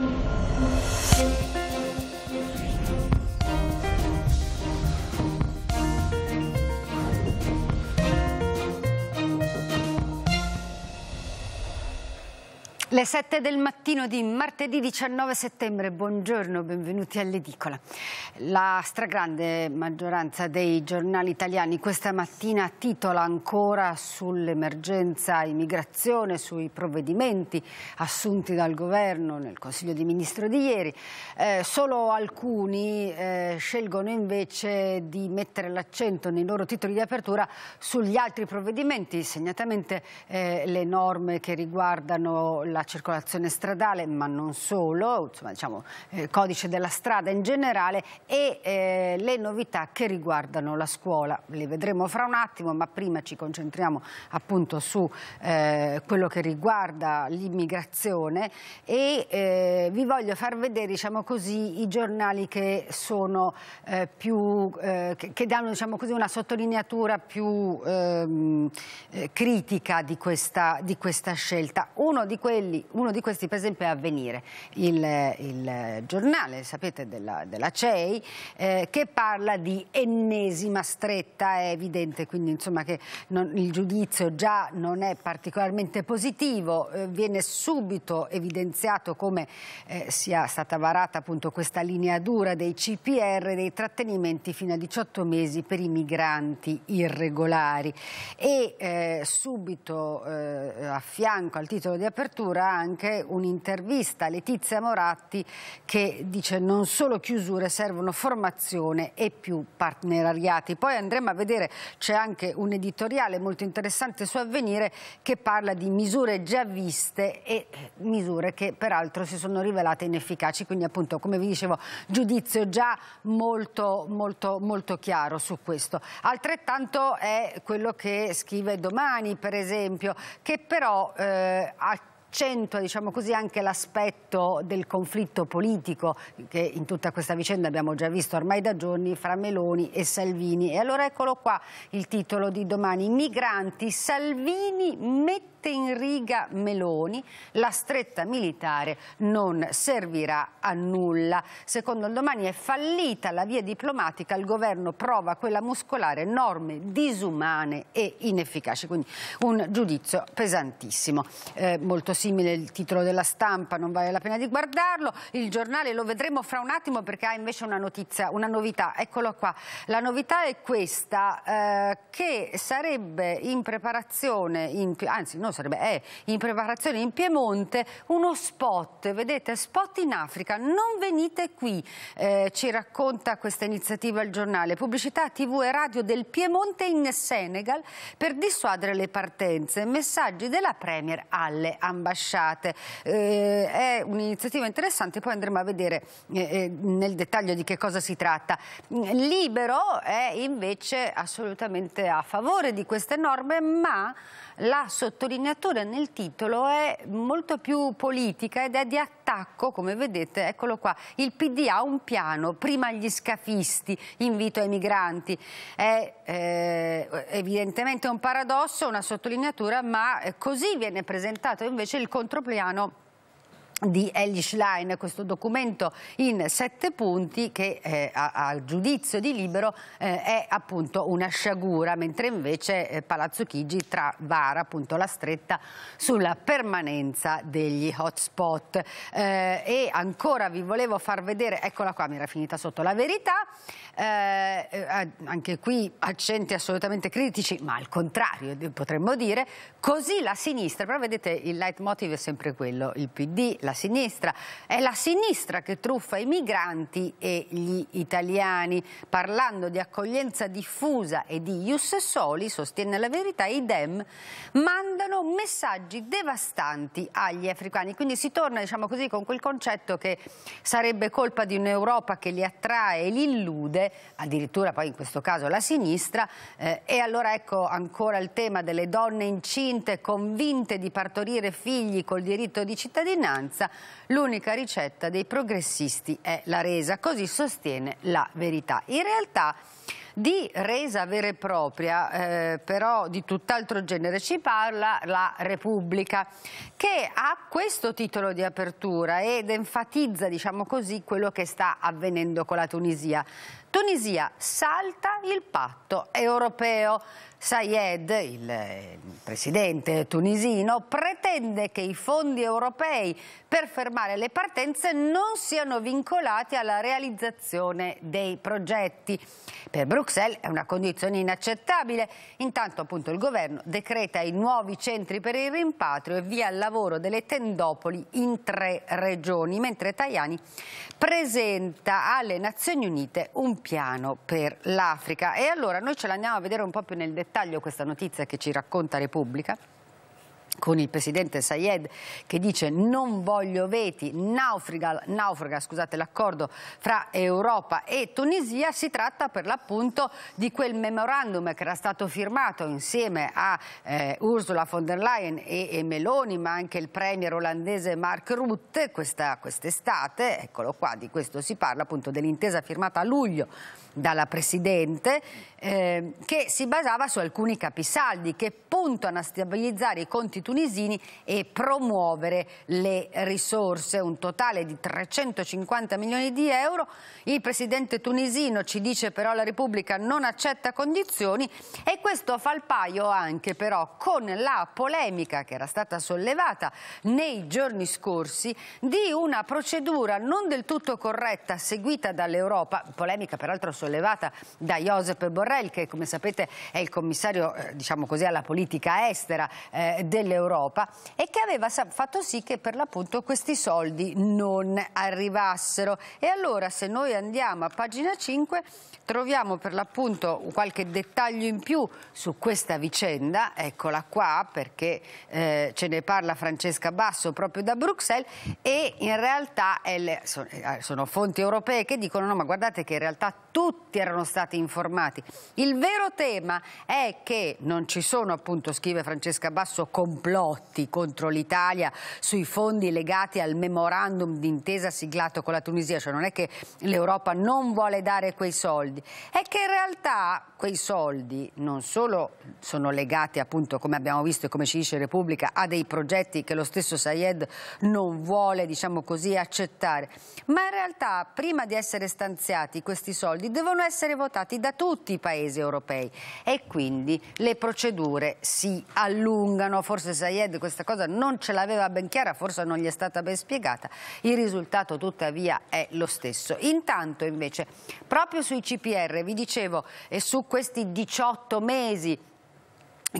Thank you. Le 7 del mattino di martedì 19 settembre, buongiorno, benvenuti all'edicola. La stragrande maggioranza dei giornali italiani questa mattina titola ancora sull'emergenza immigrazione, sui provvedimenti assunti dal governo nel Consiglio di Ministro di ieri. Eh, solo alcuni eh, scelgono invece di mettere l'accento nei loro titoli di apertura sugli altri provvedimenti, segnatamente eh, le norme che riguardano la la circolazione stradale, ma non solo, insomma, diciamo, eh, codice della strada in generale e eh, le novità che riguardano la scuola. Le vedremo fra un attimo, ma prima ci concentriamo appunto su eh, quello che riguarda l'immigrazione e eh, vi voglio far vedere, diciamo così, i giornali che sono eh, più eh, che, che, danno diciamo così, una sottolineatura più ehm, critica di questa, di questa scelta. Uno di quelli quelli, uno di questi per esempio è Avvenire, il, il giornale, sapete, della, della CEI, eh, che parla di ennesima stretta, è evidente quindi insomma che non, il giudizio già non è particolarmente positivo, eh, viene subito evidenziato come eh, sia stata varata appunto questa linea dura dei CPR, dei trattenimenti fino a 18 mesi per i migranti irregolari e eh, subito eh, a fianco al titolo di apertura chiusura anche un'intervista a Letizia Moratti che dice non solo chiusure servono formazione e più partenariati. Poi andremo a vedere, c'è anche un editoriale molto interessante su Avvenire che parla di misure già viste e misure che peraltro si sono rivelate inefficaci, quindi appunto come vi dicevo giudizio già molto, molto, molto chiaro su questo. Altrettanto è quello che scrive domani per esempio, che però eh, accentua diciamo così, anche l'aspetto del conflitto politico che in tutta questa vicenda abbiamo già visto ormai da giorni fra Meloni e Salvini. E allora eccolo qua il titolo di domani, Migranti, Salvini mette mette in riga Meloni, la stretta militare non servirà a nulla. Secondo il domani è fallita la via diplomatica, il governo prova quella muscolare, norme disumane e inefficaci. Quindi un giudizio pesantissimo. Eh, molto simile il titolo della stampa, non vale la pena di guardarlo. Il giornale lo vedremo fra un attimo perché ha invece una notizia, una novità. Eccolo qua. La novità è questa, eh, che sarebbe in preparazione, in, anzi no, italiano sarebbe è eh, in preparazione in Piemonte uno spot, vedete, spot in Africa, non venite qui, eh, ci racconta questa iniziativa il giornale, pubblicità tv e radio del Piemonte in Senegal per dissuadere le partenze, messaggi della Premier alle ambasciate. Eh, è un'iniziativa interessante, poi andremo a vedere eh, eh nel dettaglio di che cosa si tratta. Libero è invece assolutamente a favore di queste norme, ma la sottolineatura nel titolo è molto più politica ed è di attacco, come vedete, eccolo qua. Il PD ha un piano, prima gli scafisti, invito ai migranti. È eh, evidentemente un paradosso, una sottolineatura, ma eh, così viene presentato invece il contropiano di Ellie Schlein, questo documento in sette punti che eh, a, a, giudizio di Libero eh, è appunto una sciagura, mentre invece eh, Palazzo Chigi travara appunto la stretta sulla permanenza degli hotspot. Eh, e ancora vi volevo far vedere, eccola qua, mi era finita sotto la verità, eh, eh anche qui accenti assolutamente critici, ma al contrario potremmo dire, così la sinistra, però vedete il leitmotiv è sempre quello, il PD, la sinistra, è la sinistra che truffa i migranti e gli italiani, parlando di accoglienza diffusa e di Ius Soli, sostiene la verità, i Dem mandano messaggi devastanti agli africani, quindi si torna diciamo così con quel concetto che sarebbe colpa di un'Europa che li attrae e li illude addirittura poi in questo caso la sinistra. Eh, e allora ecco ancora il tema delle donne incinte convinte di partorire figli col diritto di cittadinanza. L'unica ricetta dei progressisti è la resa, così sostiene la verità. In realtà di resa vera e propria, eh, però di tutt'altro genere, ci parla la Repubblica, che ha questo titolo di apertura ed enfatizza, diciamo così, quello che sta avvenendo con la Tunisia. Tunisia salta il patto europeo. Sayed, il presidente tunisino, pretende che i fondi europei per fermare le partenze non siano vincolati alla realizzazione dei progetti. Per Bruxelles è una condizione inaccettabile. Intanto appunto il governo decreta i nuovi centri per il rimpatrio e via il lavoro delle tendopoli in tre regioni, mentre Tajani presenta alle Nazioni Unite un piano per l'Africa. E allora noi ce l'andiamo a vedere un po' più nel dettaglio questa notizia che ci racconta Repubblica con il presidente Sayed che dice non voglio veti, naufraga, naufraga l'accordo fra Europa e Tunisia, si tratta per l'appunto di quel memorandum che era stato firmato insieme a eh, Ursula von der Leyen e, e, Meloni, ma anche il premier olandese Mark Rutte quest'estate, quest eccolo qua, di questo si parla appunto dell'intesa firmata a luglio dalla Presidente, eh, che si basava su alcuni capisaldi che puntano a stabilizzare i conti tunisini e promuovere le risorse, un totale di 350 milioni di euro. Il Presidente tunisino ci dice però la Repubblica non accetta condizioni e questo fa il paio anche però con la polemica che era stata sollevata nei giorni scorsi di una procedura non del tutto corretta seguita dall'Europa, polemica peraltro sollevata da Josep Borrell che come sapete è il commissario eh, diciamo così, alla politica estera eh, dell'Europa e che aveva fatto sì che per l'appunto questi soldi non arrivassero. E allora se noi andiamo a pagina 5 troviamo per l'appunto qualche dettaglio in più su questa vicenda, eccola qua perché eh, ce ne parla Francesca Basso proprio da Bruxelles e in realtà le, eh, sono fonti europee che dicono no ma guardate che in realtà tutti erano stati informati. Il vero tema è che non ci sono, appunto, scrive Francesca Basso, complotti contro l'Italia sui fondi legati al memorandum d'intesa siglato con la Tunisia, cioè non è che l'Europa non vuole dare quei soldi, è che in realtà quei soldi non solo sono legati, appunto, come abbiamo visto e come ci dice Repubblica, a dei progetti che lo stesso Sayed non vuole, diciamo così, accettare, ma in realtà prima di essere stanziati questi soldi soldi devono essere votati da tutti i paesi europei e quindi le procedure si allungano. Forse Sayed questa cosa non ce l'aveva ben chiara, forse non gli è stata ben spiegata. Il risultato tuttavia è lo stesso. Intanto invece proprio sui CPR vi dicevo e su questi 18 mesi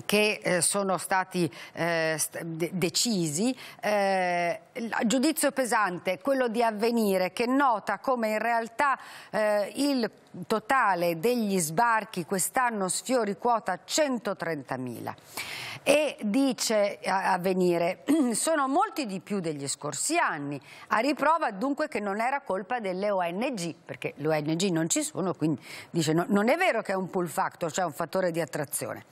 che eh, sono stati eh, st decisi, eh, giudizio pesante quello di avvenire che nota come in realtà eh, il totale degli sbarchi quest'anno sfiori quota 130.000 e dice eh, avvenire sono molti di più degli scorsi anni a riprova dunque che non era colpa delle ONG perché le ONG non ci sono quindi dice no, non è vero che è un pull factor cioè un fattore di attrazione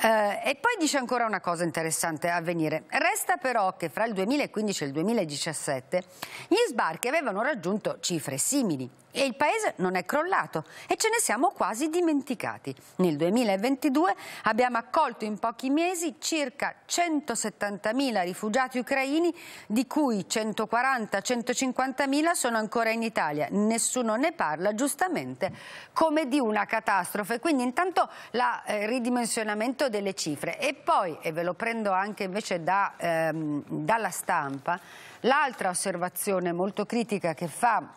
eh, eh, e poi dice ancora una cosa interessante a venire. Resta però che fra il 2015 e il 2017 gli sbarchi avevano raggiunto cifre simili e il paese non è crollato e ce ne siamo quasi dimenticati. Nel 2022 abbiamo accolto in pochi mesi circa 170.000 rifugiati ucraini, di cui 140-150.000 sono ancora in Italia. Nessuno ne parla, giustamente, come di una catastrofe. Quindi intanto il eh, ridimensionamento delle cifre e poi, e ve lo prendo anche invece da, ehm, dalla stampa, l'altra osservazione molto critica che fa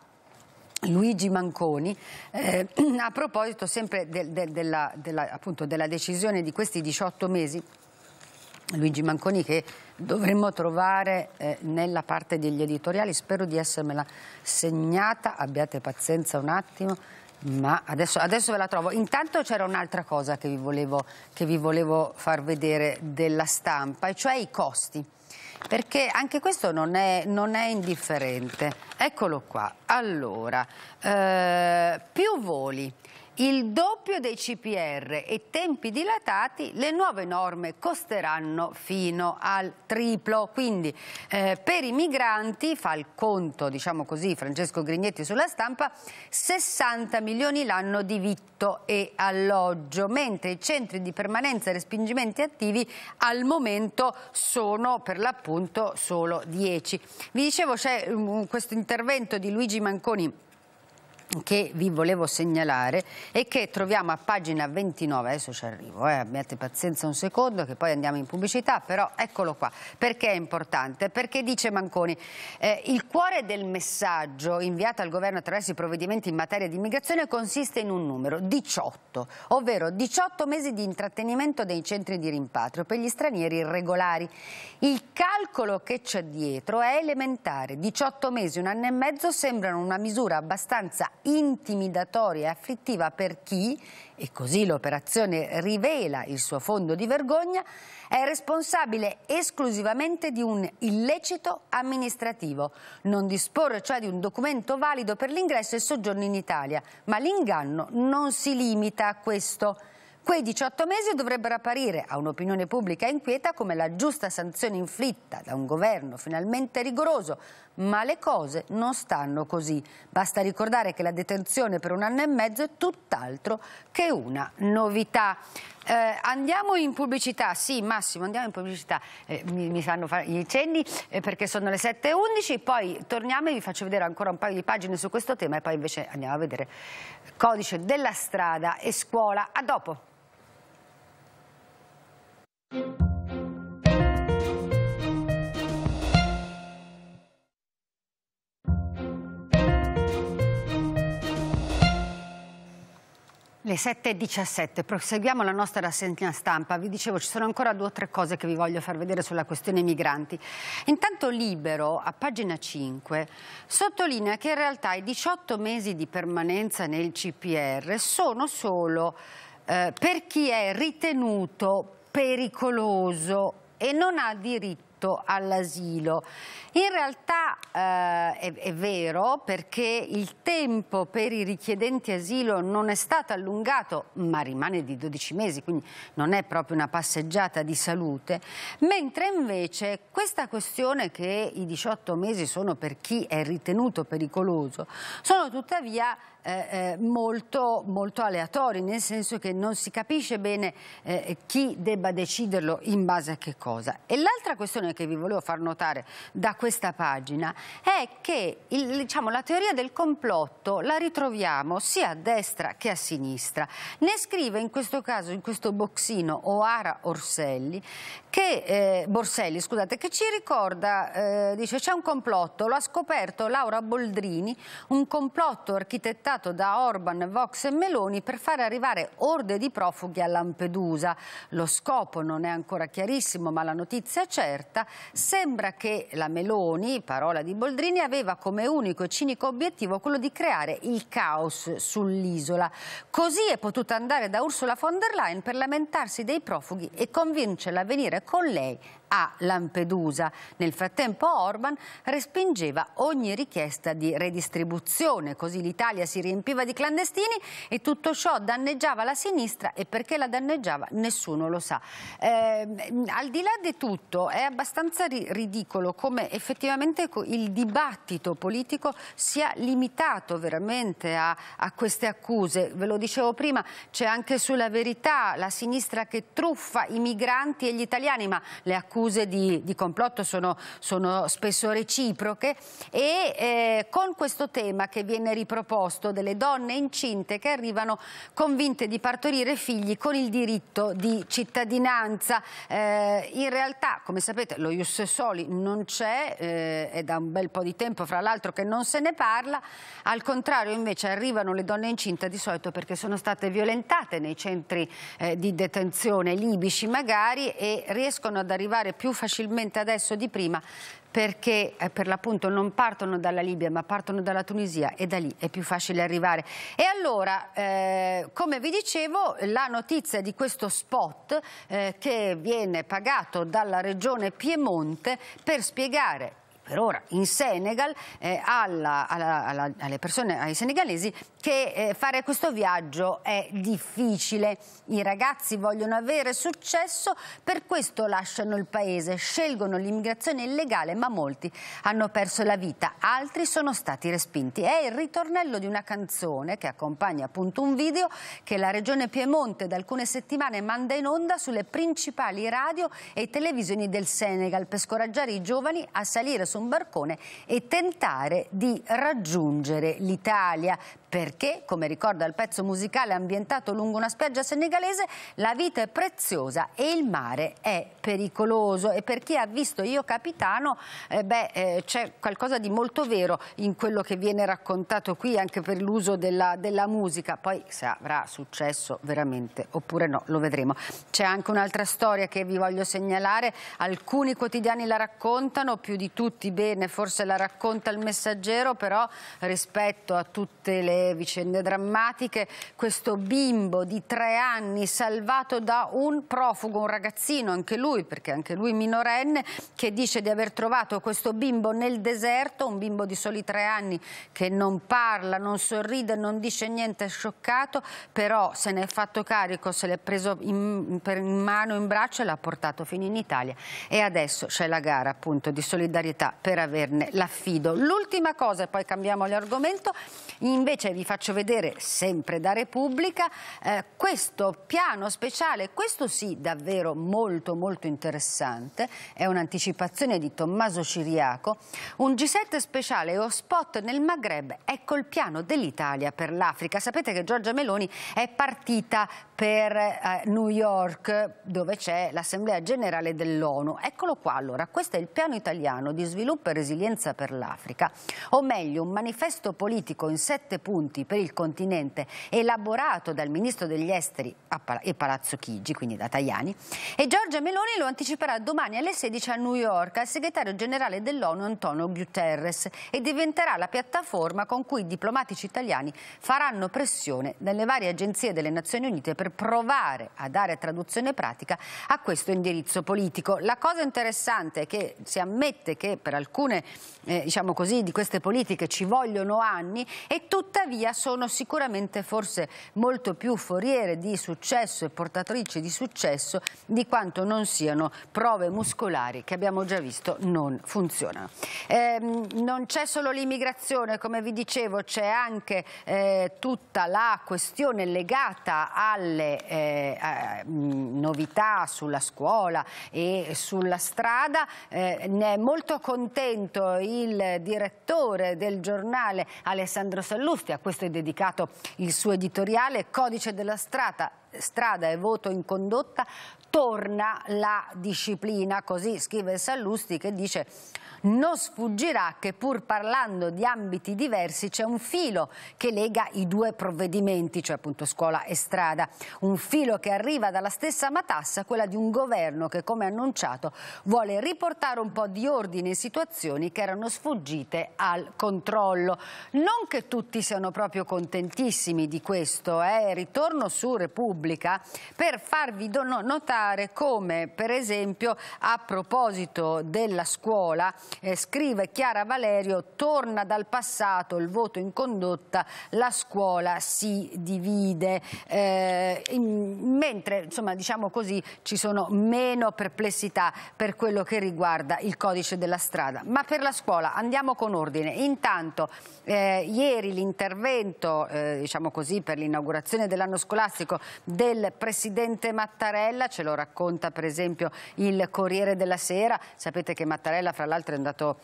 Luigi Manconi, eh, a proposito sempre del, del, della, della, della decisione di questi 18 mesi Luigi Manconi che dovremmo trovare eh, nella parte degli editoriali, spero di essermela segnata, abbiate pazienza un attimo, ma adesso, adesso ve la trovo. Intanto c'era un'altra cosa che vi, volevo, che vi volevo far vedere della stampa, e cioè i costi perché anche questo non è, non è indifferente. Eccolo qua. Allora, eh, più voli, il doppio dei CPR e tempi dilatati, le nuove norme costeranno fino al triplo. Quindi eh, per i migranti, fa il conto, diciamo così, Francesco Grignetti sulla stampa, 60 milioni l'anno di vitto e alloggio, mentre i centri di permanenza e respingimenti attivi al momento sono per l'appunto solo 10. Vi dicevo c'è mm, questo intervento di Luigi Manconi che vi volevo segnalare e che troviamo a pagina 29, adesso ci arrivo, eh, abbiate pazienza un secondo che poi andiamo in pubblicità, però eccolo qua, perché è importante? Perché dice Manconi, eh, il cuore del messaggio inviato al governo attraverso i provvedimenti in materia di immigrazione consiste in un numero, 18, ovvero 18 mesi di intrattenimento dei centri di rimpatrio per gli stranieri irregolari. Il calcolo che c'è dietro è elementare, 18 mesi, un anno e mezzo sembrano una misura abbastanza intimidatoria e afflittiva per chi, e così l'operazione rivela il suo fondo di vergogna, è responsabile esclusivamente di un illecito amministrativo. Non disporre cioè di un documento valido per l'ingresso e il soggiorno in Italia, ma l'inganno non si limita a questo. Quei 18 mesi dovrebbero apparire a un'opinione pubblica inquieta come la giusta sanzione inflitta da un governo finalmente rigoroso, ma le cose non stanno così. Basta ricordare che la detenzione per un anno e mezzo è tutt'altro che una novità. Eh, andiamo in pubblicità, sì Massimo, andiamo in pubblicità, eh, mi, mi, fanno fare gli cenni eh, perché sono le 7.11, poi torniamo e vi faccio vedere ancora un paio di pagine su questo tema e poi invece andiamo a vedere codice della strada e scuola. A dopo! Le 7.17, proseguiamo la nostra rassegna stampa. Vi dicevo, ci sono ancora due o tre cose che vi voglio far vedere sulla questione migranti. Intanto Libero, a pagina 5, sottolinea che in realtà i 18 mesi di permanenza nel CPR sono solo eh, per chi è ritenuto pericoloso e non ha diritto diritto all'asilo. In realtà eh, è, è vero perché il tempo per i richiedenti asilo non è stato allungato, ma rimane di 12 mesi, quindi non è proprio una passeggiata di salute, mentre invece questa questione che i 18 mesi sono per chi è ritenuto pericoloso, sono tuttavia eh, eh, molto, molto, aleatori, nel senso che non si capisce bene eh, chi debba deciderlo in base a che cosa. E l'altra questione che vi volevo far notare da questa pagina è che il, diciamo, la teoria del complotto la ritroviamo sia a destra che a sinistra. Ne scrive in questo caso, in questo boxino, Oara Orselli, che, eh, Borselli, scusate, che ci ricorda, eh, dice c'è un complotto, lo ha scoperto Laura Boldrini, un complotto architettato progettato da Orban, Vox e Meloni per far arrivare orde di profughi a Lampedusa. Lo scopo non è ancora chiarissimo, ma la notizia è certa. Sembra che la Meloni, parola di Boldrini, aveva come unico e cinico obiettivo quello di creare il caos sull'isola. Così è potuta andare da Ursula von der Leyen per lamentarsi dei profughi e convincerla a venire con lei a Lampedusa. Nel frattempo Orban respingeva ogni richiesta di redistribuzione, così l'Italia si riempiva di clandestini e tutto ciò danneggiava la sinistra e perché la danneggiava nessuno lo sa. Eh, al di là di tutto è abbastanza ri ridicolo come effettivamente il dibattito politico sia limitato veramente a, a queste accuse. Ve lo dicevo prima, c'è anche sulla verità la sinistra che truffa i migranti e gli italiani, ma le accuse accuse di, di complotto sono, sono, spesso reciproche e eh, con questo tema che viene riproposto delle donne incinte che arrivano convinte di partorire figli con il diritto di cittadinanza. Eh, in realtà, come sapete, lo Ius Soli non c'è, eh, è da un bel po' di tempo fra l'altro che non se ne parla, al contrario invece arrivano le donne incinte di solito perché sono state violentate nei centri eh, di detenzione libici magari e riescono ad arrivare migrare più facilmente adesso di prima perché eh, per l'appunto non partono dalla Libia ma partono dalla Tunisia e da lì è più facile arrivare. E allora, eh, come vi dicevo, la notizia di questo spot eh, che viene pagato dalla regione Piemonte per spiegare per ora in Senegal eh, alla, alla, alla, alle persone, ai senegalesi che eh, fare questo viaggio è difficile. I ragazzi vogliono avere successo, per questo lasciano il paese, scelgono l'immigrazione illegale, ma molti hanno perso la vita, altri sono stati respinti. È il ritornello di una canzone che accompagna appunto un video che la regione Piemonte da alcune settimane manda in onda sulle principali radio e televisioni del Senegal per scoraggiare i giovani a salire su un barcone e tentare di raggiungere l'Italia perché, come ricorda il pezzo musicale ambientato lungo una spiaggia senegalese, la vita è preziosa e il mare è pericoloso. E per chi ha visto Io Capitano, eh eh, c'è qualcosa di molto vero in quello che viene raccontato qui, anche per l'uso della, della musica. Poi se avrà successo veramente oppure no, lo vedremo. C'è anche un'altra storia che vi voglio segnalare. Alcuni quotidiani la raccontano, più di tutti bene, forse la racconta il messaggero, però rispetto a tutte le vicende drammatiche, questo bimbo di tre anni salvato da un profugo, un ragazzino, anche lui, perché anche lui minorenne, che dice di aver trovato questo bimbo nel deserto, un bimbo di soli tre anni che non parla, non sorride, non dice niente, è scioccato, però se ne è fatto carico, se l'è preso in, in mano, in braccio e l'ha portato fino in Italia. E adesso c'è la gara appunto di solidarietà per averne l'affido. L'ultima cosa, e poi cambiamo l'argomento, invece mentre vi faccio vedere, sempre da Repubblica, eh, questo piano speciale, questo sì davvero molto molto interessante, è un'anticipazione di Tommaso Ciriaco, un G7 speciale o spot nel Maghreb, ecco il piano dell'Italia per l'Africa. Sapete che Giorgia Meloni è partita per eh, New York dove c'è l'Assemblea Generale dell'ONU. Eccolo qua allora, questo è il piano italiano di sviluppo e resilienza per l'Africa, o meglio un manifesto politico in sette punti per il continente elaborato dal Ministro degli Esteri e Palazzo Chigi, quindi da Tajani, e Giorgia Meloni lo anticiperà domani alle 16 a New York al segretario generale dell'ONU Antonio Guterres e diventerà la piattaforma con cui i diplomatici italiani faranno pressione nelle varie agenzie delle Nazioni Unite per provare a dare traduzione pratica a questo indirizzo politico. La cosa interessante è che si ammette che per alcune eh, diciamo così, di queste politiche ci vogliono anni e tuttavia sono sicuramente forse molto più foriere di successo e portatrici di successo di quanto non siano prove muscolari che abbiamo già visto non funzionano. Eh, non c'è solo l'immigrazione, come vi dicevo, c'è anche eh, tutta la questione legata alle delle eh, eh mm, novità sulla scuola e sulla strada. Eh, ne è molto contento il direttore del giornale Alessandro Sallusti, a questo è dedicato il suo editoriale Codice della strada, strada e voto in condotta, torna la disciplina, così scrive Sallusti che dice non sfuggirà che pur parlando di ambiti diversi c'è un filo che lega i due provvedimenti, cioè appunto scuola e strada. Un filo che arriva dalla stessa matassa, quella di un governo che, come annunciato, vuole riportare un po' di ordine in situazioni che erano sfuggite al controllo. Non che tutti siano proprio contentissimi di questo, eh? ritorno su Repubblica per farvi notare come, per esempio, a proposito della scuola, eh, scrive Chiara Valerio, torna dal passato il voto in condotta, la scuola si divide. Eh, in, mentre, insomma, diciamo così, ci sono meno perplessità per quello che riguarda il codice della strada. Ma per la scuola andiamo con ordine. Intanto, eh, ieri l'intervento, eh, diciamo per l'inaugurazione dell'anno scolastico del Presidente Mattarella, ce lo racconta per esempio il Corriere della Sera, sapete che Mattarella fra l'altro è andato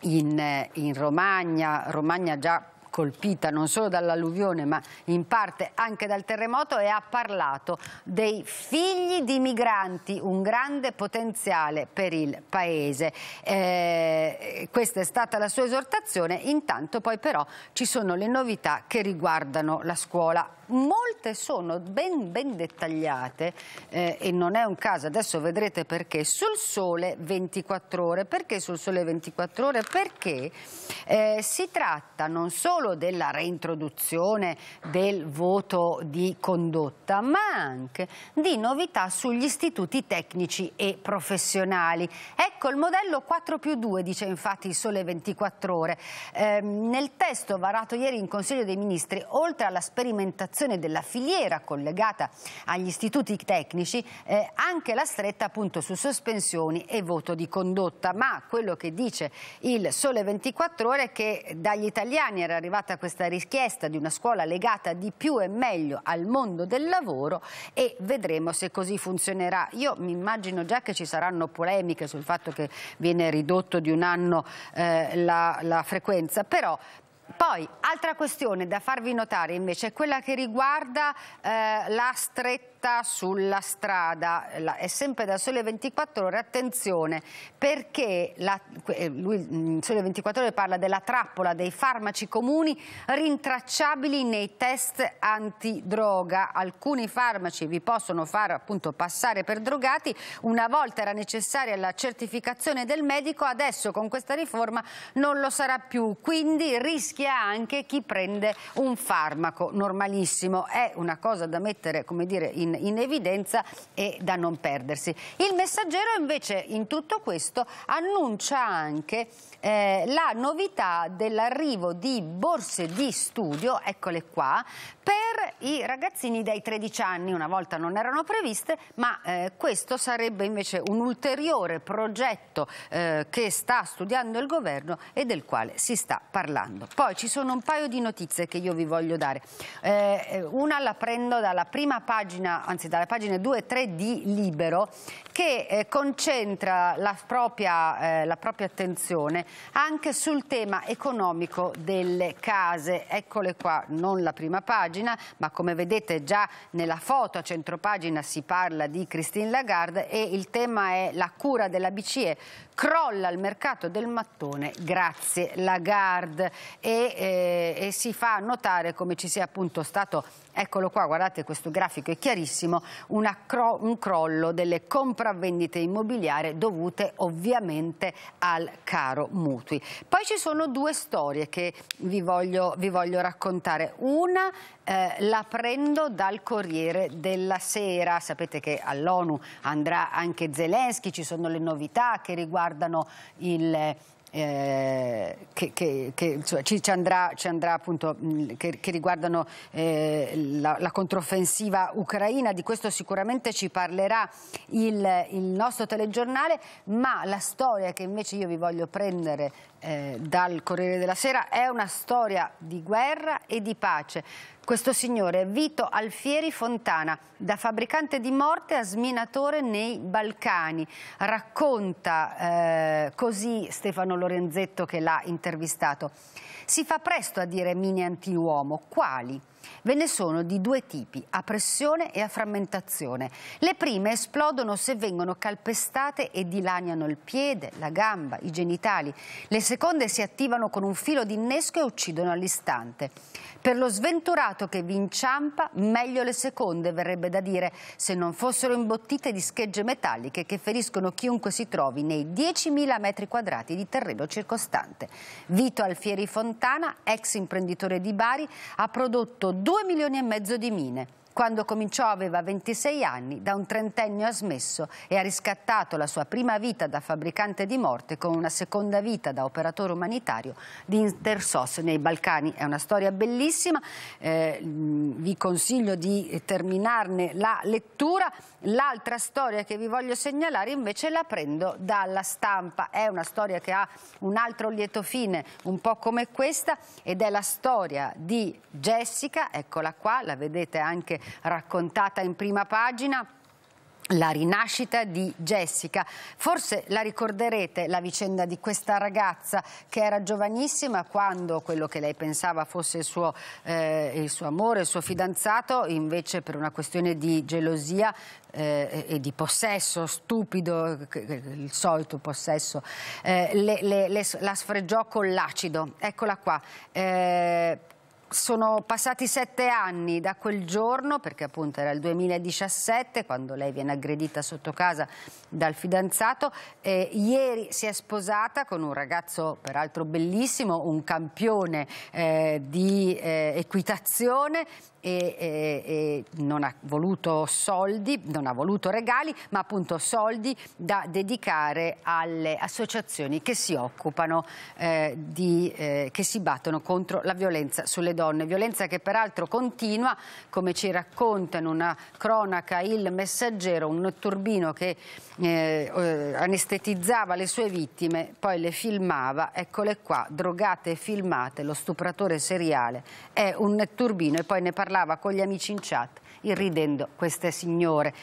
in, eh, in Romagna, Romagna già colpita non solo dall'alluvione ma in parte anche dal terremoto e ha parlato dei figli di migranti, un grande potenziale per il Paese. Eh, questa è stata la sua esortazione, intanto poi però ci sono le novità che riguardano la scuola. Molte sono ben, ben dettagliate eh, e non è un caso, adesso vedrete perché, sul sole 24 ore. Perché sul sole 24 ore? Perché eh, si tratta non solo solo della reintroduzione del voto di condotta, ma anche di novità sugli istituti tecnici e professionali. Ecco il modello 4 più 2, dice infatti il Sole 24 Ore. Eh, nel testo varato ieri in Consiglio dei Ministri, oltre alla sperimentazione della filiera collegata agli istituti tecnici, eh, anche la stretta appunto su sospensioni e voto di condotta. Ma quello che dice il Sole 24 Ore è che dagli italiani era arrivato arrivata questa richiesta di una scuola legata di più e meglio al mondo del lavoro e vedremo se così funzionerà. Io mi immagino già che ci saranno polemiche sul fatto che viene ridotto di un anno eh, la, la frequenza, però poi, altra questione da farvi notare invece è quella che riguarda eh, la stretta sta sulla strada, è sempre da Sole 24 Ore, attenzione, perché la, eh, lui, mm, Sole 24 Ore parla della trappola dei farmaci comuni rintracciabili nei test antidroga. Alcuni farmaci vi possono far appunto passare per drogati, una volta era necessaria la certificazione del medico, adesso con questa riforma non lo sarà più, quindi rischia anche chi prende un farmaco normalissimo. È una cosa da mettere, come dire, in in, evidenza e da non perdersi. Il messaggero invece in tutto questo annuncia anche eh, la novità dell'arrivo di borse di studio, eccole qua, per i ragazzini dai 13 anni, una volta non erano previste, ma eh, questo sarebbe invece un ulteriore progetto eh, che sta studiando il governo e del quale si sta parlando. Poi ci sono un paio di notizie che io vi voglio dare. Eh, eh una la prendo dalla prima pagina, anzi dalla pagina 2 e 3 di Libero, che eh, concentra la propria, eh, la propria attenzione anche sul tema economico delle case. Eccole qua, non la prima pagina pagina, ma come vedete già nella foto a centropagina si parla di Christine Lagarde e il tema è la cura della BCE. Crolla il mercato del mattone grazie Lagarde e, eh, e si fa notare come ci sia appunto stato Eccolo qua, guardate questo grafico è chiarissimo, cro un crollo delle compravendite immobiliari dovute ovviamente al caro mutui. Poi ci sono due storie che vi voglio, vi voglio raccontare. Una eh, la prendo dal Corriere della Sera, sapete che all'ONU andrà anche Zelensky, ci sono le novità che riguardano il eh, che, che, che cioè, ci, andrà, ci, andrà, appunto mh, mm, che, che, riguardano eh, la, la, controffensiva ucraina, di questo sicuramente ci parlerà il, il, nostro telegiornale, ma la storia che invece io vi voglio prendere eh, dal Corriere della Sera è una storia di guerra e di pace. Questo signore, Vito Alfieri Fontana, da fabbricante di morte a sminatore nei Balcani, racconta eh, così Stefano Lorenzetto che l'ha intervistato. Si fa presto a dire mine antiuomo, quali? Ve ne sono di due tipi, a pressione e a frammentazione. Le prime esplodono se vengono calpestate e dilaniano il piede, la gamba, i genitali. Le seconde si attivano con un filo di innesco e uccidono all'istante. Per lo sventurato che vi inciampa, meglio le seconde, verrebbe da dire, se non fossero imbottite di schegge metalliche che feriscono chiunque si trovi nei 10.000 metri quadrati di terreno circostante. Vito Alfieri Fontana Fontana, ex imprenditore di Bari, ha prodotto 2 milioni e mezzo di mine. Quando cominciò aveva 26 anni, da un trentennio ha smesso e ha riscattato la sua prima vita da fabbricante di morte con una seconda vita da operatore umanitario di Intersos nei Balcani. È una storia bellissima, eh, vi consiglio di terminarne la lettura. L'altra storia che vi voglio segnalare invece la prendo dalla stampa, è una storia che ha un altro lieto fine, un po' come questa, ed è la storia di Jessica, eccola qua, la vedete anche raccontata in prima pagina la rinascita di Jessica. Forse la ricorderete la vicenda di questa ragazza che era giovanissima quando quello che lei pensava fosse il suo, eh, il suo amore, il suo fidanzato, invece per una questione di gelosia eh, e di possesso stupido, il solito possesso, eh, le, le, le, la sfregiò con l'acido. Eccola qua. eh, sono passati sette anni da quel giorno, perché appunto era il 2017, quando lei viene aggredita sotto casa dal fidanzato. Eh, ieri si è sposata con un ragazzo peraltro bellissimo, un campione eh, di eh, equitazione e, e, e, non ha voluto soldi, non ha voluto regali, ma appunto soldi da dedicare alle associazioni che si occupano, eh, di, eh, che si battono contro la violenza sulle donne donne, violenza che peraltro continua, come ci racconta in una cronaca il messaggero, un turbino che eh, eh, anestetizzava le sue vittime, poi le filmava, eccole qua, drogate e filmate, lo stupratore seriale è un turbino e poi ne parlava con gli amici in chat, irridendo queste signore.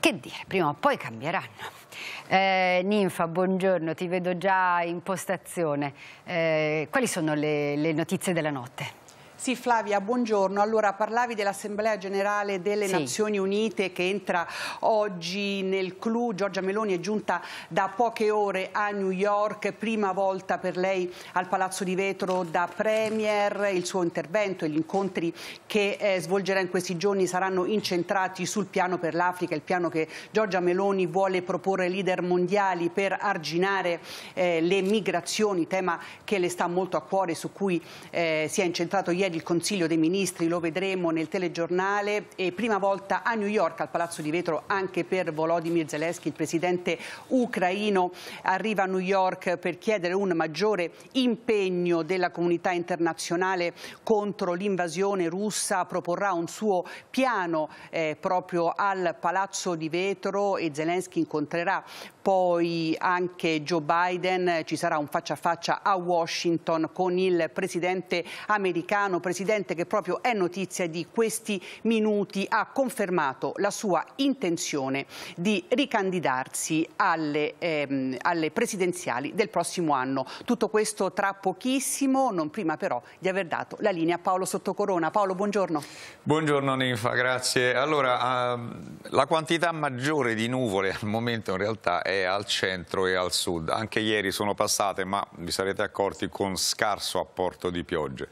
Che dire, prima o poi cambieranno. Eh, Ninfa, buongiorno, ti vedo già in postazione. Eh, quali sono le, le notizie della notte? Sì Flavia, buongiorno. Allora parlavi dell'Assemblea Generale delle sì. Nazioni Unite che entra oggi nel clou. Giorgia Meloni è giunta da poche ore a New York, prima volta per lei al Palazzo di Vetro da Premier. Il suo intervento e gli incontri che eh, svolgerà in questi giorni saranno incentrati sul piano per l'Africa, il piano che Giorgia Meloni vuole proporre ai leader mondiali per arginare eh, le migrazioni, tema che le sta molto a cuore, su cui eh, si è incentrato ieri ieri il Consiglio dei Ministri, lo vedremo nel telegiornale, e prima volta a New York al Palazzo di Vetro anche per Volodymyr Zelensky, il presidente ucraino, arriva a New York per chiedere un maggiore impegno della comunità internazionale contro l'invasione russa, proporrà un suo piano eh, proprio al Palazzo di Vetro e Zelensky incontrerà poi anche Joe Biden, ci sarà un faccia a faccia a Washington con il presidente americano Presidente che proprio è notizia di questi minuti, ha confermato la sua intenzione di ricandidarsi alle, ehm, alle presidenziali del prossimo anno. Tutto questo tra pochissimo, non prima però di aver dato la linea a Paolo Sottocorona. Paolo, buongiorno. Buongiorno Ninfa, grazie. Allora, ehm, la quantità maggiore di nuvole al momento in realtà è al centro e al sud. Anche ieri sono passate, ma vi sarete accorti, con scarso apporto di piogge.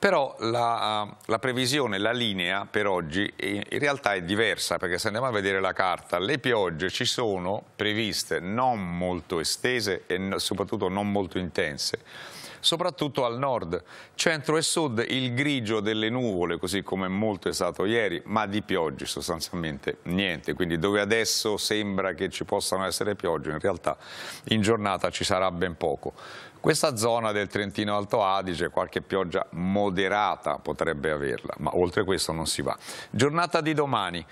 Però la, la, previsione, la linea per oggi in realtà è diversa perché se andiamo a vedere la carta, le piogge ci sono previste non molto estese e soprattutto non molto intense soprattutto al nord. Centro e sud il grigio delle nuvole, così come molto è stato ieri, ma di piogge sostanzialmente niente. Quindi dove adesso sembra che ci possano essere piogge, in realtà in giornata ci sarà ben poco. Questa zona del Trentino Alto Adige qualche pioggia moderata potrebbe averla, ma oltre questo non si va. Giornata di domani.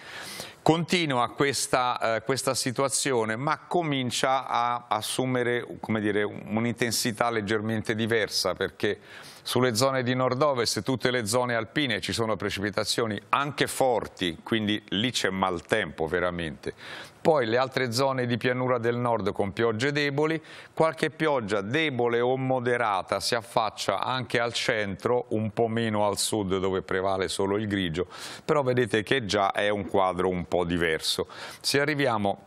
Continua questa, eh, questa situazione, ma comincia a assumere un'intensità leggermente diversa, perché sulle zone di nord-ovest tutte le zone alpine ci sono precipitazioni anche forti, quindi lì c'è maltempo veramente. Poi le altre zone di pianura del nord con piogge deboli, qualche pioggia debole o moderata si affaccia anche al centro, un po' meno al sud dove prevale solo il grigio, però vedete che già è un quadro un po' diverso. Se arriviamo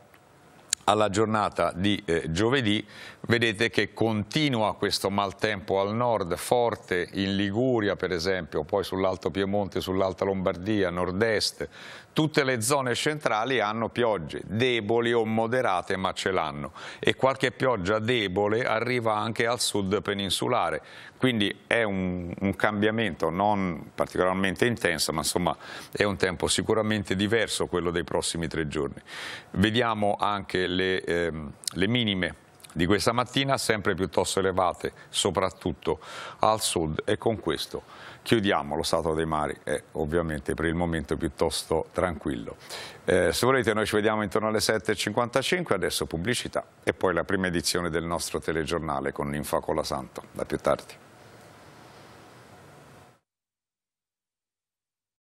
alla giornata di eh, giovedì vedete che continua questo maltempo al nord forte in Liguria per esempio poi sull'Alto Piemonte, sull'Alta Lombardia, nord-est Tutte le zone centrali hanno piogge deboli o moderate ma ce l'hanno e qualche pioggia debole arriva anche al sud peninsulare, quindi è un, un cambiamento non particolarmente intenso ma insomma è un tempo sicuramente diverso quello dei prossimi tre giorni. Vediamo anche le, ehm, le minime di questa mattina sempre piuttosto elevate soprattutto al sud e con questo chiudiamo lo Stato dei Mari, è ovviamente per il momento piuttosto tranquillo. Eh, se volete noi ci vediamo intorno alle 7.55, adesso pubblicità e poi la prima edizione del nostro telegiornale con Infa Santo. Da più tardi.